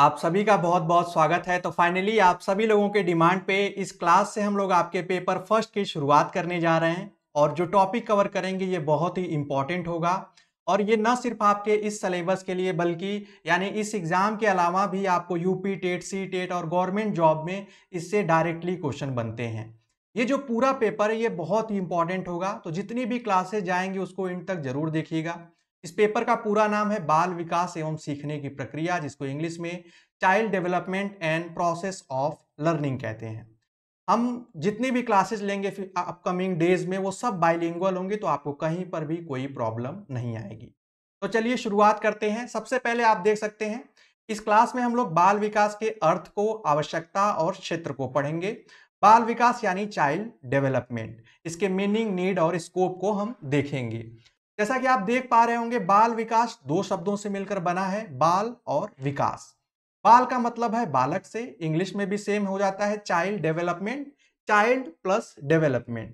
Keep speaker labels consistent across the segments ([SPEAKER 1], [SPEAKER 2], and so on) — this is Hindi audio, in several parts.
[SPEAKER 1] आप सभी का बहुत बहुत स्वागत है तो फाइनली आप सभी लोगों के डिमांड पे इस क्लास से हम लोग आपके पेपर फर्स्ट की शुरुआत करने जा रहे हैं और जो टॉपिक कवर करेंगे ये बहुत ही इम्पॉर्टेंट होगा और ये न सिर्फ आपके इस सिलेबस के लिए बल्कि यानी इस एग्ज़ाम के अलावा भी आपको यूपी टेट सी टेट और गवर्नमेंट जॉब में इससे डायरेक्टली क्वेश्चन बनते हैं ये जो पूरा पेपर है ये बहुत ही इंपॉर्टेंट होगा तो जितनी भी क्लासेस जाएंगी उसको इन तक जरूर देखिएगा इस पेपर का पूरा नाम है बाल विकास एवं सीखने की प्रक्रिया जिसको इंग्लिश में child development and process of learning कहते हैं हम जितनी भी क्लासेस लेंगे अपकमिंग डेज में वो सब बाइलिंगुअल होंगे तो आपको कहीं पर भी कोई प्रॉब्लम नहीं आएगी तो चलिए शुरुआत करते हैं सबसे पहले आप देख सकते हैं इस क्लास में हम लोग बाल विकास के अर्थ को आवश्यकता और क्षेत्र को पढ़ेंगे बाल विकास यानी चाइल्ड डेवलपमेंट इसके मीनिंग नीड और स्कोप को हम देखेंगे जैसा कि आप देख पा रहे होंगे बाल विकास दो शब्दों से मिलकर बना है बाल और विकास बाल का मतलब है बालक से इंग्लिश में भी सेम हो जाता है child development child plus development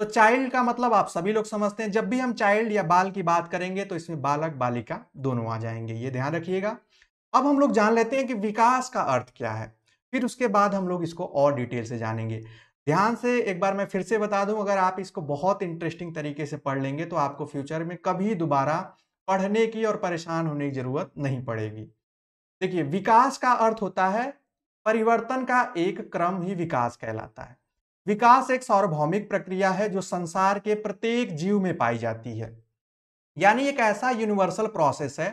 [SPEAKER 1] तो चाइल्ड का मतलब आप सभी लोग समझते हैं जब भी हम चाइल्ड या बाल की बात करेंगे तो इसमें बालक बालिका दोनों आ जाएंगे ये ध्यान रखिएगा अब हम लोग जान लेते हैं कि विकास का अर्थ क्या है फिर उसके बाद हम लोग इसको और डिटेल से जानेंगे ध्यान से एक बार मैं फिर से बता दूं अगर आप इसको बहुत इंटरेस्टिंग तरीके से पढ़ लेंगे तो आपको फ्यूचर में कभी दोबारा पढ़ने की और परेशान होने की जरूरत नहीं पड़ेगी देखिए विकास का अर्थ होता है परिवर्तन का एक क्रम ही विकास कहलाता है विकास एक सार्वभौमिक प्रक्रिया है जो संसार के प्रत्येक जीव में पाई जाती है यानी एक ऐसा यूनिवर्सल प्रोसेस है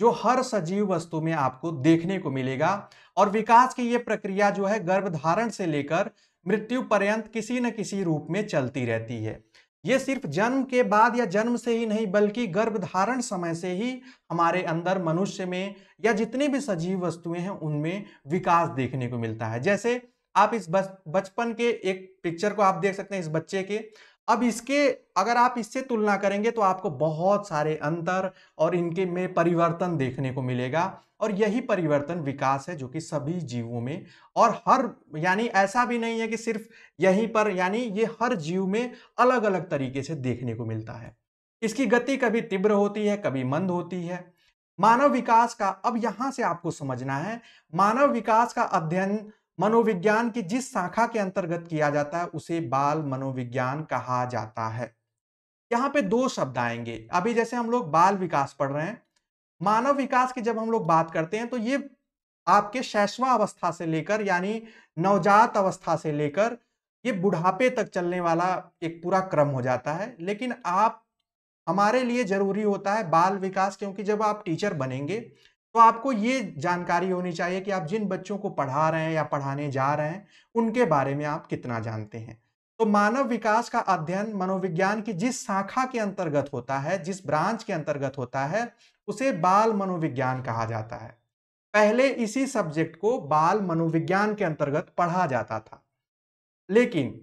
[SPEAKER 1] जो हर सजीव वस्तु में आपको देखने को मिलेगा और विकास की ये प्रक्रिया जो है गर्भधारण से लेकर मृत्यु पर्यंत किसी न किसी रूप में चलती रहती है ये सिर्फ जन्म के बाद या जन्म से ही नहीं बल्कि गर्भधारण समय से ही हमारे अंदर मनुष्य में या जितनी भी सजीव वस्तुएं हैं उनमें विकास देखने को मिलता है जैसे आप इस बचपन के एक पिक्चर को आप देख सकते हैं इस बच्चे के अब इसके अगर आप इससे तुलना करेंगे तो आपको बहुत सारे अंतर और इनके में परिवर्तन देखने को मिलेगा और यही परिवर्तन विकास है जो कि सभी जीवों में और हर यानी ऐसा भी नहीं है कि सिर्फ यहीं पर यानी ये हर जीव में अलग अलग तरीके से देखने को मिलता है इसकी गति कभी तीव्र होती है कभी मंद होती है मानव विकास का अब यहाँ से आपको समझना है मानव विकास का अध्ययन मनोविज्ञान की जिस शाखा के अंतर्गत किया जाता है उसे बाल मनोविज्ञान कहा जाता है यहाँ पे दो शब्द आएंगे अभी जैसे हम लोग बाल विकास पढ़ रहे हैं मानव विकास की जब हम लोग बात करते हैं तो ये आपके शैशवा अवस्था से लेकर यानी नवजात अवस्था से लेकर ये बुढ़ापे तक चलने वाला एक पूरा क्रम हो जाता है लेकिन आप हमारे लिए जरूरी होता है बाल विकास क्योंकि जब आप टीचर बनेंगे तो आपको ये जानकारी होनी चाहिए कि आप जिन बच्चों को पढ़ा रहे हैं या पढ़ाने जा रहे हैं उनके बारे में आप कितना जानते हैं तो मानव विकास का अध्ययन मनोविज्ञान की जिस शाखा के अंतर्गत होता है जिस ब्रांच के अंतर्गत होता है उसे बाल मनोविज्ञान कहा जाता है पहले इसी सब्जेक्ट को बाल मनोविज्ञान के अंतर्गत पढ़ा जाता था लेकिन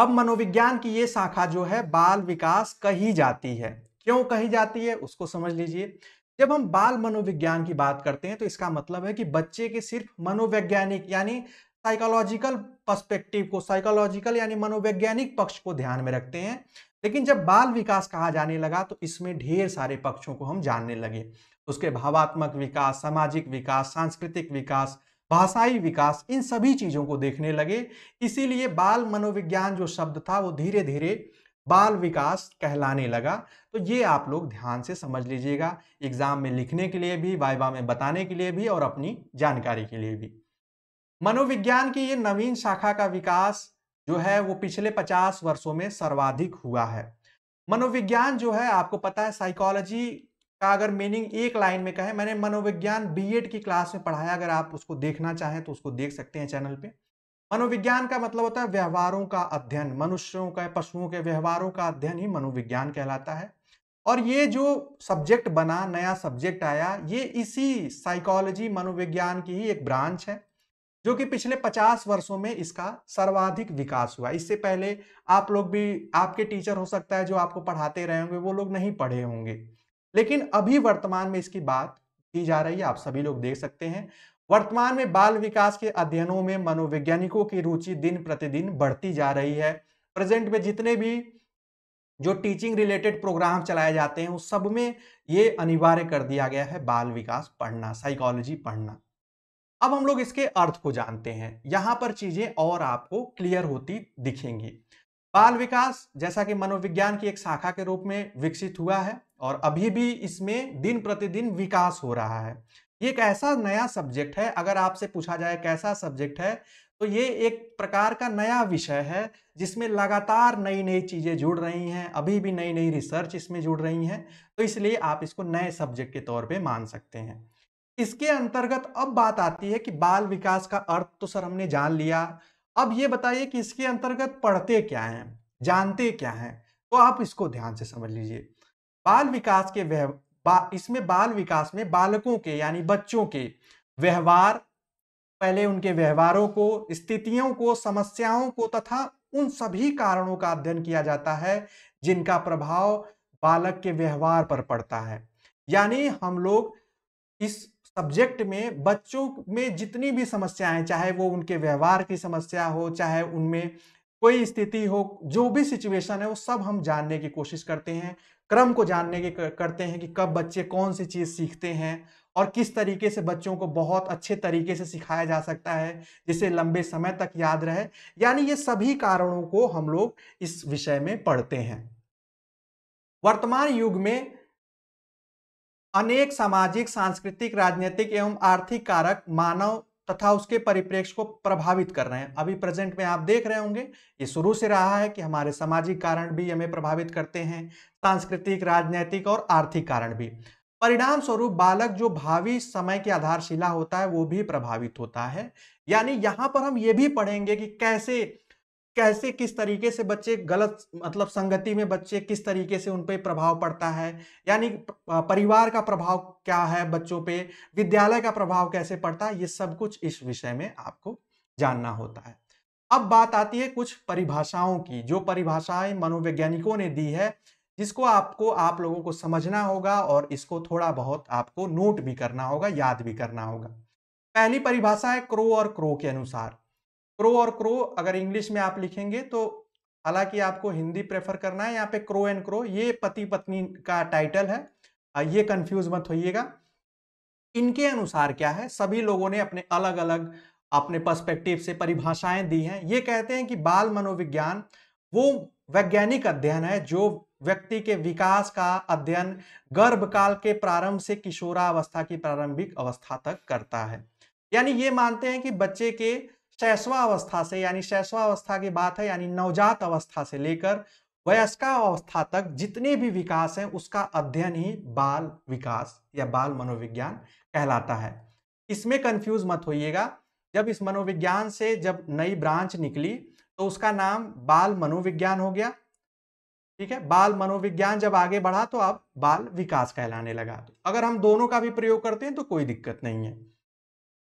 [SPEAKER 1] अब मनोविज्ञान की ये शाखा जो है बाल विकास कही जाती है क्यों कही जाती है उसको समझ लीजिए जब हम बाल मनोविज्ञान की बात करते हैं तो इसका मतलब है कि बच्चे के सिर्फ मनोवैज्ञानिक यानी साइकोलॉजिकल पर्सपेक्टिव को साइकोलॉजिकल यानी मनोवैज्ञानिक पक्ष को ध्यान में रखते हैं लेकिन जब बाल विकास कहा जाने लगा तो इसमें ढेर सारे पक्षों को हम जानने लगे उसके भावात्मक विकास सामाजिक विकास सांस्कृतिक विकास भाषाई विकास इन सभी चीज़ों को देखने लगे इसीलिए बाल मनोविज्ञान जो शब्द था वो धीरे धीरे बाल विकास कहलाने लगा तो ये आप लोग ध्यान से समझ लीजिएगा एग्जाम में लिखने के लिए भी वाइवा में बताने के लिए भी और अपनी जानकारी के लिए भी मनोविज्ञान की ये नवीन शाखा का विकास जो है वो पिछले पचास वर्षों में सर्वाधिक हुआ है मनोविज्ञान जो है आपको पता है साइकोलॉजी का अगर मीनिंग एक लाइन में कहें मैंने मनोविज्ञान बीएड की क्लास में पढ़ाया अगर आप उसको देखना चाहें तो उसको देख सकते हैं चैनल पे मनोविज्ञान का मतलब होता है व्यवहारों का अध्ययन मनुष्यों का पशुओं के व्यवहारों का अध्ययन ही मनोविज्ञान कहलाता है और ये जो सब्जेक्ट बना नया सब्जेक्ट आया ये इसी साइकोलॉजी मनोविज्ञान की ही एक ब्रांच है जो कि पिछले 50 वर्षों में इसका सर्वाधिक विकास हुआ इससे पहले आप लोग भी आपके टीचर हो सकता है जो आपको पढ़ाते रहे होंगे वो लोग नहीं पढ़े होंगे लेकिन अभी वर्तमान में इसकी बात की जा रही है आप सभी लोग देख सकते हैं वर्तमान में बाल विकास के अध्ययनों में मनोवैज्ञानिकों की रुचि दिन प्रतिदिन बढ़ती जा रही है प्रेजेंट में जितने भी जो टीचिंग रिलेटेड प्रोग्राम चलाए जाते हैं उस सब में ये अनिवार्य कर दिया गया है बाल विकास पढ़ना साइकोलॉजी पढ़ना अब हम लोग इसके अर्थ को जानते हैं यहाँ पर चीजें और आपको क्लियर होती दिखेंगी बाल विकास जैसा कि मनोविज्ञान की एक शाखा के रूप में विकसित हुआ है और अभी भी इसमें दिन प्रतिदिन विकास हो रहा है ये एक ऐसा नया सब्जेक्ट है अगर आपसे पूछा जाए कैसा सब्जेक्ट है तो ये एक प्रकार का नया विषय है जिसमें लगातार नई नई चीज़ें जुड़ रही हैं अभी भी नई नई रिसर्च इसमें जुड़ रही हैं तो इसलिए आप इसको नए सब्जेक्ट के तौर पे मान सकते हैं इसके अंतर्गत अब बात आती है कि बाल विकास का अर्थ तो सर हमने जान लिया अब ये बताइए कि इसके अंतर्गत पढ़ते क्या हैं जानते क्या हैं तो आप इसको ध्यान से समझ लीजिए बाल विकास के बा, इसमें बाल विकास में बालकों के यानी बच्चों के व्यवहार पहले उनके व्यवहारों को स्थितियों को समस्याओं को तथा उन सभी कारणों का अध्ययन किया जाता है जिनका प्रभाव बालक के व्यवहार पर पड़ता है यानी हम लोग इस सब्जेक्ट में बच्चों में जितनी भी समस्याएं चाहे वो उनके व्यवहार की समस्या हो चाहे उनमें कोई स्थिति हो जो भी सिचुएशन है वो सब हम जानने की कोशिश करते हैं क्रम को जानने के करते हैं कि कब बच्चे कौन सी चीज़ सीखते हैं और किस तरीके से बच्चों को बहुत अच्छे तरीके से सिखाया जा सकता है जिसे लंबे समय तक याद रहे यानी ये सभी कारणों को हम लोग इस विषय में पढ़ते हैं वर्तमान युग में अनेक सामाजिक सांस्कृतिक राजनीतिक एवं आर्थिक कारक मानव तथा उसके परिप्रेक्ष्य को प्रभावित कर रहे हैं अभी प्रेजेंट में आप देख रहे होंगे ये शुरू से रहा है कि हमारे सामाजिक कारण भी हमें प्रभावित करते हैं सांस्कृतिक राजनैतिक और आर्थिक कारण भी परिणाम स्वरूप बालक जो भावी समय की आधारशिला होता है वो भी प्रभावित होता है यानी यहाँ पर हम ये भी पढ़ेंगे कि कैसे कैसे किस तरीके से बच्चे गलत मतलब संगति में बच्चे किस तरीके से उन पर प्रभाव पड़ता है यानी परिवार का प्रभाव क्या है बच्चों पे विद्यालय का प्रभाव कैसे पड़ता है ये सब कुछ इस विषय में आपको जानना होता है अब बात आती है कुछ परिभाषाओं की जो परिभाषाएं मनोवैज्ञानिकों ने दी है जिसको आपको आप लोगों को समझना होगा और इसको थोड़ा बहुत आपको नोट भी करना होगा याद भी करना होगा पहली परिभाषा है क्रो और क्रो के अनुसार क्रो और क्रो अगर इंग्लिश में आप लिखेंगे तो हालांकि आपको हिंदी प्रेफर करना है यहाँ पे क्रो एंड क्रो ये पति पत्नी का टाइटल है ये कंफ्यूज मत होइएगा इनके अनुसार क्या है सभी लोगों ने अपने अलग अलग अपने पर्सपेक्टिव से परिभाषाएं दी हैं ये कहते हैं कि बाल मनोविज्ञान वो वैज्ञानिक अध्ययन है जो व्यक्ति के विकास का अध्ययन गर्भकाल के प्रारंभ से किशोरावस्था की प्रारंभिक अवस्था तक करता है यानी ये मानते हैं कि बच्चे के शैशवावस्था से यानी शैशवावस्था की बात है यानी नवजात अवस्था से लेकर वयस्का अवस्था तक जितने भी विकास हैं उसका अध्ययन ही बाल विकास या बाल मनोविज्ञान कहलाता है इसमें कंफ्यूज मत होइएगा जब इस मनोविज्ञान से जब नई ब्रांच निकली तो उसका नाम बाल मनोविज्ञान हो गया ठीक है बाल मनोविज्ञान जब आगे बढ़ा तो अब बाल विकास कहलाने लगा तो अगर हम दोनों का भी प्रयोग करते हैं तो कोई दिक्कत नहीं है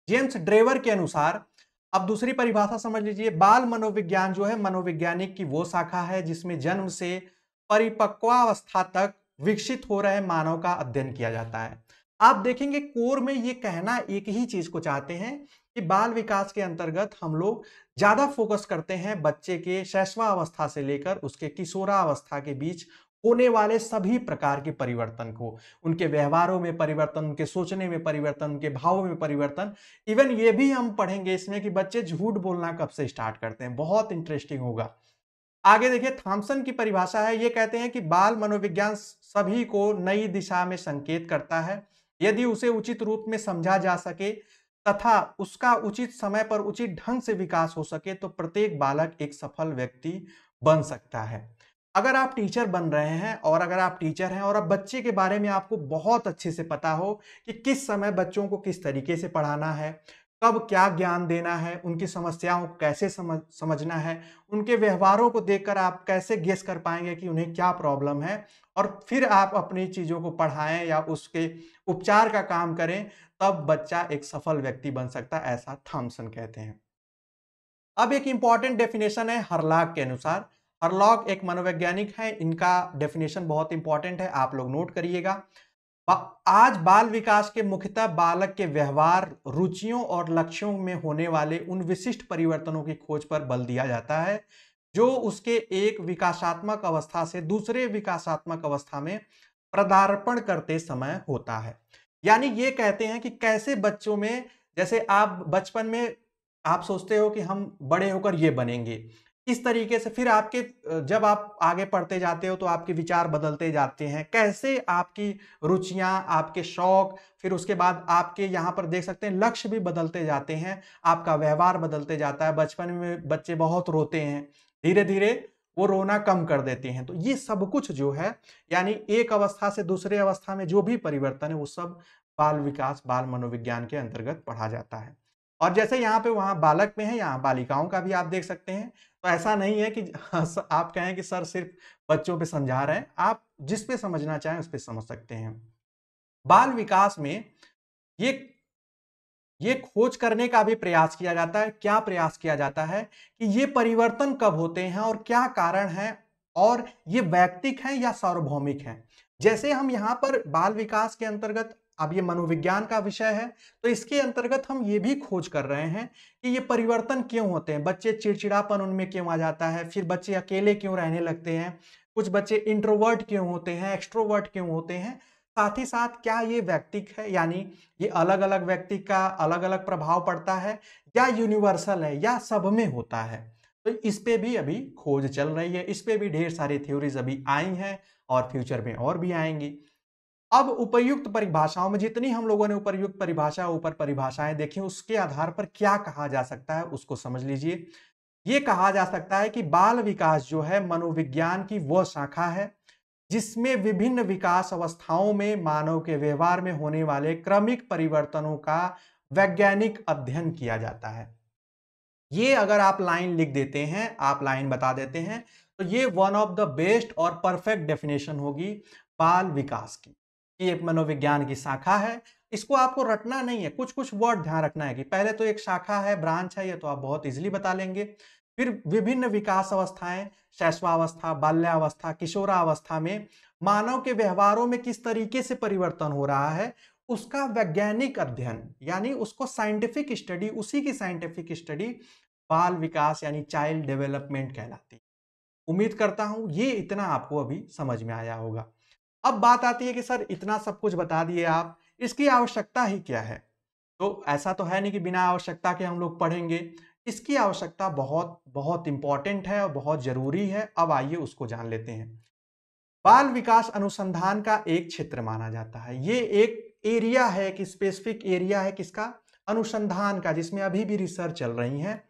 [SPEAKER 1] जेम्स ड्रेवर के अनुसार अब दूसरी परिभाषा समझ लीजिए बाल मनोविज्ञान जो है मनोविज्ञानिक की वो शाखा है जिसमें जन्म से परिपक्वावस्था तक विकसित हो रहे मानव का अध्ययन किया जाता है आप देखेंगे कोर में ये कहना एक ही चीज को चाहते हैं कि बाल विकास के अंतर्गत हम लोग ज्यादा फोकस करते हैं बच्चे के शैशवावस्था से लेकर उसके किशोरावस्था के बीच होने वाले सभी प्रकार के परिवर्तन को उनके व्यवहारों में परिवर्तन उनके सोचने में परिवर्तन उनके भावों में परिवर्तन इवन ये भी हम पढ़ेंगे इसमें कि बच्चे झूठ बोलना कब से स्टार्ट करते हैं बहुत इंटरेस्टिंग होगा आगे देखिए थॉम्सन की परिभाषा है ये कहते हैं कि बाल मनोविज्ञान सभी को नई दिशा में संकेत करता है यदि उसे उचित रूप में समझा जा सके तथा उसका उचित समय पर उचित ढंग से विकास हो सके तो प्रत्येक बालक एक सफल व्यक्ति बन सकता है अगर आप टीचर बन रहे हैं और अगर आप टीचर हैं और अब बच्चे के बारे में आपको बहुत अच्छे से पता हो कि किस समय बच्चों को किस तरीके से पढ़ाना है कब क्या ज्ञान देना है उनकी समस्याओं को कैसे समझ समझना है उनके व्यवहारों को देखकर आप कैसे गेस कर पाएंगे कि उन्हें क्या प्रॉब्लम है और फिर आप अपनी चीज़ों को पढ़ाएं या उसके उपचार का काम करें तब बच्चा एक सफल व्यक्ति बन सकता है ऐसा थॉम्सन कहते हैं अब एक इम्पॉर्टेंट डेफिनेशन है हरलाक के अनुसार हरलॉग एक मनोवैज्ञानिक है इनका डेफिनेशन बहुत इंपॉर्टेंट है आप लोग नोट करिएगा आज बाल विकास के मुख्यतः बालक के व्यवहार रुचियों और लक्ष्यों में होने वाले उन विशिष्ट परिवर्तनों की खोज पर बल दिया जाता है जो उसके एक विकासात्मक अवस्था से दूसरे विकासात्मक अवस्था में पदार्पण करते समय होता है यानी ये कहते हैं कि कैसे बच्चों में जैसे आप बचपन में आप सोचते हो कि हम बड़े होकर ये बनेंगे किस तरीके से फिर आपके जब आप आगे पढ़ते जाते हो तो आपके विचार बदलते जाते हैं कैसे आपकी रुचियां आपके शौक फिर उसके बाद आपके यहाँ पर देख सकते हैं लक्ष्य भी बदलते जाते हैं आपका व्यवहार बदलते जाता है बचपन में बच्चे बहुत रोते हैं धीरे धीरे वो रोना कम कर देते हैं तो ये सब कुछ जो है यानी एक अवस्था से दूसरे अवस्था में जो भी परिवर्तन है वो सब बाल विकास बाल मनोविज्ञान के अंतर्गत पढ़ा जाता है और जैसे यहाँ पे वहाँ बालक में है यहाँ बालिकाओं का भी आप देख सकते हैं ऐसा नहीं है कि हाँ, आप कहें कि सर सिर्फ बच्चों पे समझा रहे हैं आप जिस पे समझना चाहें उस पे समझ सकते हैं बाल विकास में ये ये खोज करने का भी प्रयास किया जाता है क्या प्रयास किया जाता है कि ये परिवर्तन कब होते हैं और क्या कारण है और ये वैक्तिक है या सार्वभौमिक है जैसे हम यहाँ पर बाल विकास के अंतर्गत अब ये मनोविज्ञान का विषय है तो इसके अंतर्गत हम ये भी खोज कर रहे हैं कि ये परिवर्तन क्यों होते हैं बच्चे चिड़चिड़ापन उनमें क्यों आ जाता है फिर बच्चे अकेले क्यों रहने लगते हैं कुछ बच्चे इंट्रोवर्ट क्यों होते हैं एक्स्ट्रोवर्ट क्यों होते हैं साथ ही साथ क्या ये व्यक्तिक है यानी ये अलग अलग व्यक्ति का अलग अलग प्रभाव पड़ता है या यूनिवर्सल है या सब में होता है तो इस पे भी अभी खोज चल रही है इस पे भी ढेर सारी थ्योरीज अभी आई हैं और फ्यूचर में और भी आएंगी अब उपयुक्त परिभाषाओं में जितनी हम लोगों ने उपयुक्त परिभाषा ऊपर परिभाषाएं देखी उसके आधार पर क्या कहा जा सकता है उसको समझ लीजिए ये कहा जा सकता है कि बाल विकास जो है मनोविज्ञान की वह शाखा है जिसमें विभिन्न विकास अवस्थाओं में मानव के व्यवहार में होने वाले क्रमिक परिवर्तनों का वैज्ञानिक अध्ययन किया जाता है ये अगर आप लाइन लिख देते हैं आप लाइन बता देते हैं तो ये वन ऑफ द बेस्ट और परफेक्ट डेफिनेशन होगी बाल विकास की ये एक मनोविज्ञान की शाखा है इसको आपको रटना नहीं है कुछ कुछ वर्ड ध्यान रखना है कि पहले तो एक शाखा है ब्रांच है ये तो आप बहुत इजिली बता लेंगे फिर विभिन्न विकास अवस्थाएं शैशवावस्था बाल्यावस्था किशोरावस्था में मानव के व्यवहारों में किस तरीके से परिवर्तन हो रहा है उसका वैज्ञानिक अध्ययन यानी उसको साइंटिफिक स्टडी उसी की साइंटिफिक स्टडी बाल विकास यानी चाइल्ड डेवलपमेंट कहलाती है उम्मीद करता हूँ ये इतना आपको अभी समझ में आया होगा अब बात आती है कि सर इतना सब कुछ बता दिए आप इसकी आवश्यकता ही क्या है तो ऐसा तो है नहीं कि बिना आवश्यकता के हम लोग पढ़ेंगे इसकी आवश्यकता बहुत बहुत इंपॉर्टेंट है और बहुत जरूरी है अब आइए उसको जान लेते हैं बाल विकास अनुसंधान का एक क्षेत्र माना जाता है ये एक एरिया है कि स्पेसिफिक एरिया है किसका अनुसंधान का जिसमें अभी भी रिसर्च चल रही है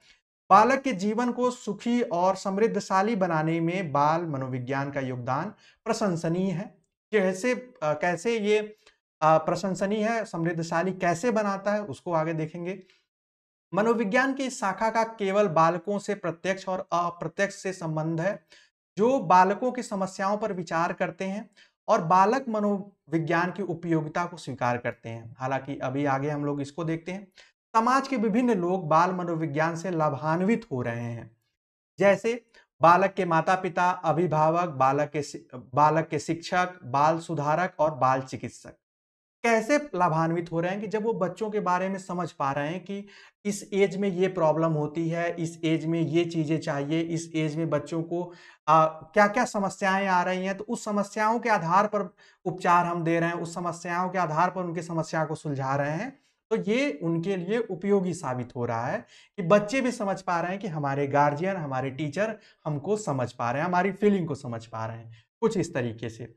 [SPEAKER 1] बालक के जीवन को सुखी और समृद्धशाली बनाने में बाल मनोविज्ञान का योगदान प्रशंसनीय है कैसे कैसे ये प्रशंसनीय है समृद्धशाली कैसे बनाता है उसको आगे देखेंगे मनोविज्ञान की शाखा का केवल बालकों से प्रत्यक्ष और अप्रत्यक्ष से संबंध है जो बालकों की समस्याओं पर विचार करते हैं और बालक मनोविज्ञान की उपयोगिता को स्वीकार करते हैं हालांकि अभी आगे हम लोग इसको देखते हैं समाज के विभिन्न लोग बाल मनोविज्ञान से लाभान्वित हो रहे हैं जैसे बालक के माता पिता अभिभावक बालक के बालक के शिक्षक बाल सुधारक और बाल चिकित्सक कैसे लाभान्वित हो रहे हैं कि जब वो बच्चों के बारे में समझ पा रहे हैं कि इस एज में ये प्रॉब्लम होती है इस एज में ये चीज़ें चाहिए इस एज में बच्चों को आ, क्या क्या समस्याएं आ रही हैं तो उस समस्याओं के आधार पर उपचार हम दे रहे हैं उस समस्याओं के आधार पर उनकी समस्या को सुलझा रहे हैं तो ये उनके लिए उपयोगी साबित हो रहा है कि बच्चे भी समझ पा रहे हैं कि हमारे गार्जियन हमारे टीचर हमको समझ पा रहे हैं हमारी फीलिंग को समझ पा रहे हैं कुछ इस तरीके से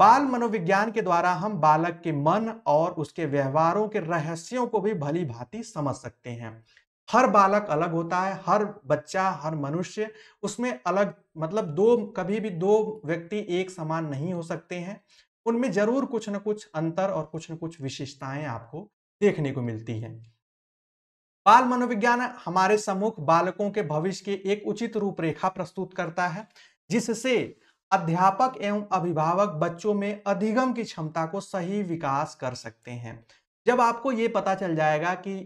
[SPEAKER 1] बाल मनोविज्ञान के द्वारा हम बालक के मन और उसके व्यवहारों के रहस्यों को भी भली भांति समझ सकते हैं हर बालक अलग होता है हर बच्चा हर मनुष्य उसमें अलग मतलब दो कभी भी दो व्यक्ति एक समान नहीं हो सकते हैं उनमें जरूर कुछ न कुछ अंतर और कुछ न कुछ विशेषताएं आपको देखने को मिलती है बाल मनोविज्ञान हमारे सम्मुख बालकों के भविष्य के एक उचित रूपरेखा प्रस्तुत करता है जिससे अध्यापक एवं अभिभावक बच्चों में अधिगम की क्षमता को सही विकास कर सकते हैं जब आपको ये पता चल जाएगा कि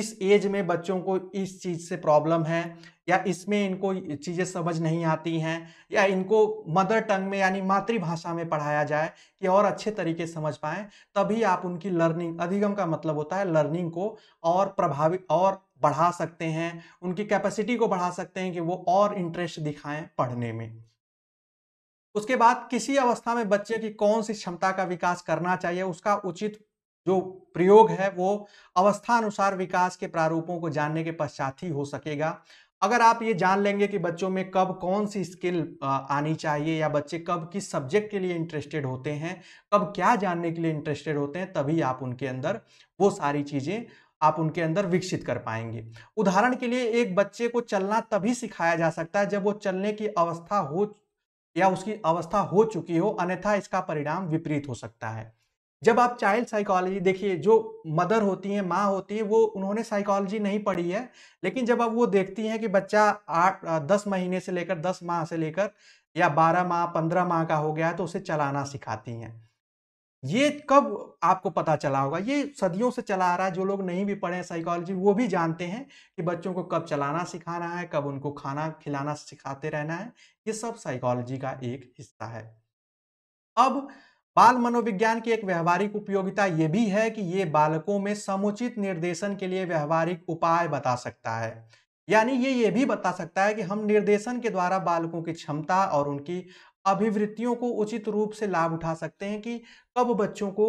[SPEAKER 1] इस एज में बच्चों को इस चीज़ से प्रॉब्लम है या इसमें इनको चीज़ें समझ नहीं आती हैं या इनको मदर टंग में यानी मातृभाषा में पढ़ाया जाए कि और अच्छे तरीके समझ पाएँ तभी आप उनकी लर्निंग अधिगम का मतलब होता है लर्निंग को और प्रभावित और बढ़ा सकते हैं उनकी कैपेसिटी को बढ़ा सकते हैं कि वो और इंटरेस्ट दिखाएं पढ़ने में उसके बाद किसी अवस्था में बच्चे की कौन सी क्षमता का विकास करना चाहिए उसका उचित जो प्रयोग है वो अवस्था अनुसार विकास के प्रारूपों को जानने के पश्चात ही हो सकेगा अगर आप ये जान लेंगे कि बच्चों में कब कौन सी स्किल आनी चाहिए या बच्चे कब किस सब्जेक्ट के लिए इंटरेस्टेड होते हैं कब क्या जानने के लिए इंटरेस्टेड होते हैं तभी आप उनके अंदर वो सारी चीज़ें आप उनके अंदर विकसित कर पाएंगे उदाहरण के लिए एक बच्चे को चलना तभी सिखाया जा सकता है जब वो चलने की अवस्था हो या उसकी अवस्था हो चुकी हो अन्यथा इसका परिणाम विपरीत हो सकता है जब आप चाइल्ड साइकोलॉजी देखिए जो मदर होती हैं माँ होती है वो उन्होंने साइकोलॉजी नहीं पढ़ी है लेकिन जब आप वो देखती हैं कि बच्चा आठ दस महीने से लेकर दस माह से लेकर या बारह माह पंद्रह माह का हो गया है तो उसे चलाना सिखाती हैं ये कब आपको पता चला होगा ये सदियों से चला आ रहा है जो लोग नहीं भी पढ़े हैं साइकोलॉजी वो भी जानते हैं कि बच्चों को कब चलाना सिखाना है कब उनको खाना खिलाना सिखाते रहना है ये सब साइकोलॉजी का एक हिस्सा है अब बाल मनोविज्ञान की एक व्यवहारिक उपयोगिता यह भी है कि ये बालकों में समुचित निर्देशन के लिए व्यवहारिक उपाय बता सकता है यानी ये ये भी बता सकता है कि हम निर्देशन के द्वारा बालकों की क्षमता और उनकी अभिवृत्तियों को उचित रूप से लाभ उठा सकते हैं कि कब बच्चों को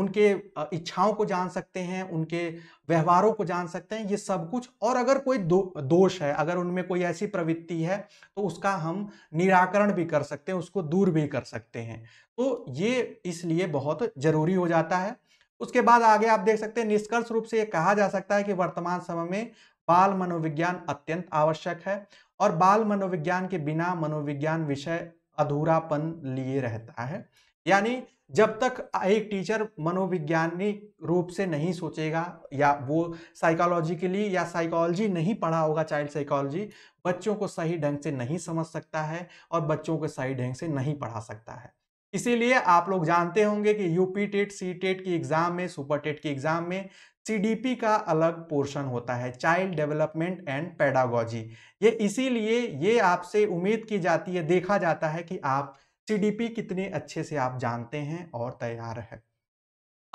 [SPEAKER 1] उनके इच्छाओं को जान सकते हैं उनके व्यवहारों को जान सकते हैं ये सब कुछ और अगर कोई दो, दोष है अगर उनमें कोई ऐसी प्रवृत्ति है तो उसका हम निराकरण भी कर सकते हैं उसको दूर भी कर सकते हैं तो ये इसलिए बहुत जरूरी हो जाता है उसके बाद आगे आप देख सकते हैं निष्कर्ष रूप से ये कहा जा सकता है कि वर्तमान समय में बाल मनोविज्ञान अत्यंत आवश्यक है और बाल मनोविज्ञान के बिना मनोविज्ञान विषय अधूरापन लिए रहता है यानी जब तक एक टीचर मनोविज्ञानिक रूप से नहीं सोचेगा या वो साइकोलॉजिकली या साइकोलॉजी नहीं पढ़ा होगा चाइल्ड साइकोलॉजी बच्चों को सही ढंग से नहीं समझ सकता है और बच्चों को सही ढंग से नहीं पढ़ा सकता है इसीलिए आप लोग जानते होंगे कि यूपी टेट सी टेट की एग्ज़ाम में सुपर टेट की एग्ज़ाम में सीडीपी का अलग पोर्शन होता है चाइल्ड डेवलपमेंट एंड पैडागोजी ये इसीलिए ये आपसे उम्मीद की जाती है देखा जाता है कि आप सीडीपी कितने अच्छे से आप जानते हैं और तैयार है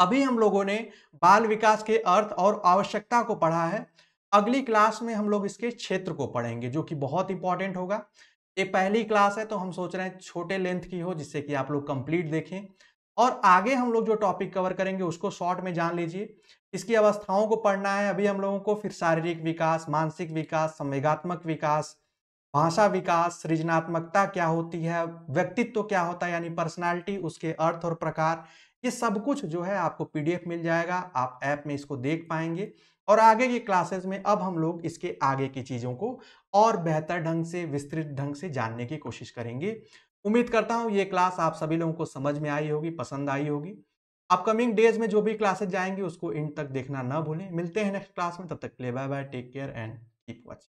[SPEAKER 1] अभी हम लोगों ने बाल विकास के अर्थ और आवश्यकता को पढ़ा है अगली क्लास में हम लोग इसके क्षेत्र को पढ़ेंगे जो कि बहुत इंपॉर्टेंट होगा ये पहली क्लास है तो हम सोच रहे हैं छोटे लेंथ की हो जिससे कि आप लोग कंप्लीट देखें और आगे हम लोग जो टॉपिक कवर करेंगे उसको शॉर्ट में जान लीजिए इसकी अवस्थाओं को पढ़ना है अभी हम लोगों को फिर शारीरिक विकास मानसिक विकास संवेगात्मक विकास भाषा विकास सृजनात्मकता क्या होती है व्यक्तित्व तो क्या होता है यानी पर्सनालिटी उसके अर्थ और प्रकार ये सब कुछ जो है आपको पीडीएफ मिल जाएगा आप ऐप में इसको देख पाएंगे और आगे की क्लासेस में अब हम लोग इसके आगे की चीज़ों को और बेहतर ढंग से विस्तृत ढंग से जानने की कोशिश करेंगे उम्मीद करता हूँ ये क्लास आप सभी लोगों को समझ में आई होगी पसंद आई होगी अपकमिंग डेज में जो भी क्लासेज जाएंगी उसको इंड तक देखना ना भूलें मिलते हैं नेक्स्ट क्लास में तब तक के लिए bye bye take care and keep watching